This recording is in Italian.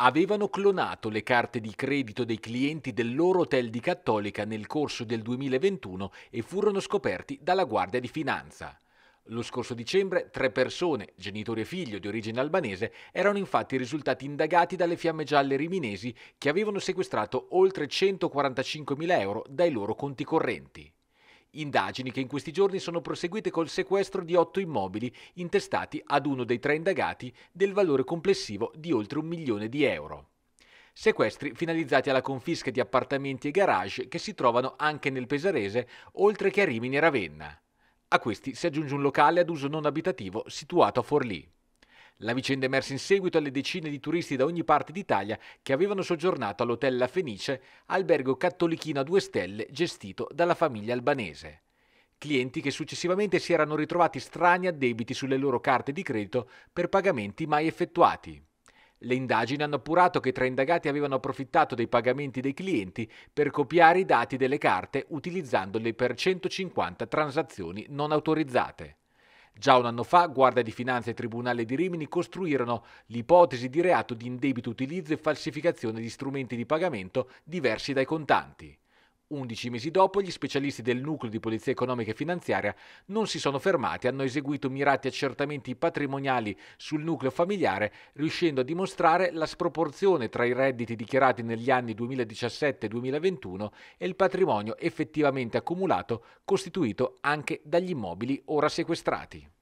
avevano clonato le carte di credito dei clienti del loro hotel di Cattolica nel corso del 2021 e furono scoperti dalla Guardia di Finanza. Lo scorso dicembre tre persone, genitore e figlio di origine albanese, erano infatti risultati indagati dalle fiamme gialle riminesi che avevano sequestrato oltre 145.000 euro dai loro conti correnti. Indagini che in questi giorni sono proseguite col sequestro di otto immobili intestati ad uno dei tre indagati del valore complessivo di oltre un milione di euro sequestri finalizzati alla confisca di appartamenti e garage che si trovano anche nel Pesarese, oltre che a Rimini e Ravenna. A questi si aggiunge un locale ad uso non abitativo situato a Forlì. La vicenda emerse in seguito alle decine di turisti da ogni parte d'Italia che avevano soggiornato all'hotel La Fenice, albergo cattolichino a due stelle gestito dalla famiglia albanese. Clienti che successivamente si erano ritrovati strani a debiti sulle loro carte di credito per pagamenti mai effettuati. Le indagini hanno appurato che tre indagati avevano approfittato dei pagamenti dei clienti per copiare i dati delle carte utilizzandole per 150 transazioni non autorizzate. Già un anno fa Guardia di Finanza e Tribunale di Rimini costruirono l'ipotesi di reato di indebito utilizzo e falsificazione di strumenti di pagamento diversi dai contanti. Undici mesi dopo, gli specialisti del nucleo di polizia economica e finanziaria non si sono fermati, hanno eseguito mirati accertamenti patrimoniali sul nucleo familiare, riuscendo a dimostrare la sproporzione tra i redditi dichiarati negli anni 2017-2021 e il patrimonio effettivamente accumulato, costituito anche dagli immobili ora sequestrati.